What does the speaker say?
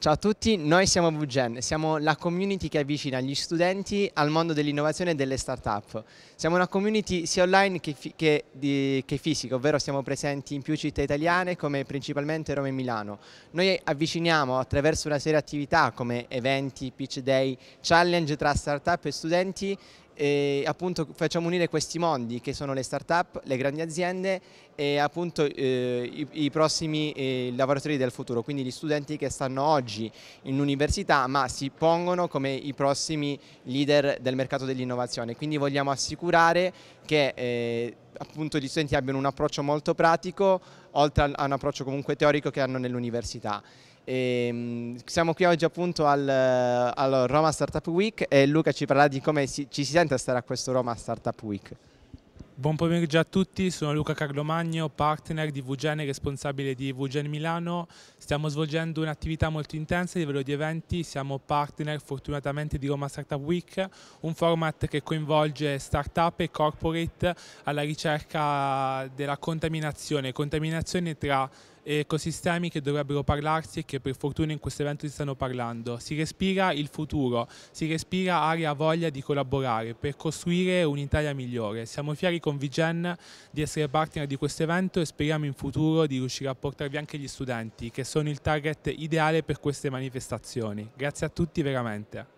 Ciao a tutti, noi siamo Vugen, siamo la community che avvicina gli studenti al mondo dell'innovazione e delle start-up. Siamo una community sia online che, fi che, che, fisica, ovvero siamo presenti in più città italiane come principalmente Roma e Milano. Noi avviciniamo attraverso una serie di attività come eventi, pitch day, challenge tra start-up e studenti e appunto facciamo unire questi mondi che sono le start-up, le grandi aziende e appunto eh, i, i, prossimi eh, lavoratori del futuro, quindi gli studenti che stanno oggi in università ma si pongono come i prossimi leader del mercato dell'innovazione, quindi vogliamo assicurare che eh, appunto gli studenti abbiano un approccio molto pratico, oltre a un approccio comunque teorico che hanno nell'università. Ehm, siamo qui oggi appunto al, al, Roma Startup Week e Luca ci parlerà di come si, ci si sente a stare a questo Roma Startup Week. Buon pomeriggio a tutti, sono Luca Carlomagno, partner di VGen e responsabile di VGen Milano. Stiamo svolgendo un'attività molto intensa a livello di eventi, siamo partner fortunatamente di Roma Startup Week, un format che coinvolge startup e corporate alla ricerca della contaminazione, contaminazione tra ecosistemi che dovrebbero parlarsi e che per fortuna in questo evento si stanno parlando. Si respira il futuro, si respira aria voglia di collaborare per costruire un'Italia migliore. Siamo fieri con Vigen di essere partner di questo evento e speriamo in futuro di riuscire a portarvi anche gli studenti che sono il target ideale per queste manifestazioni. Grazie a tutti veramente.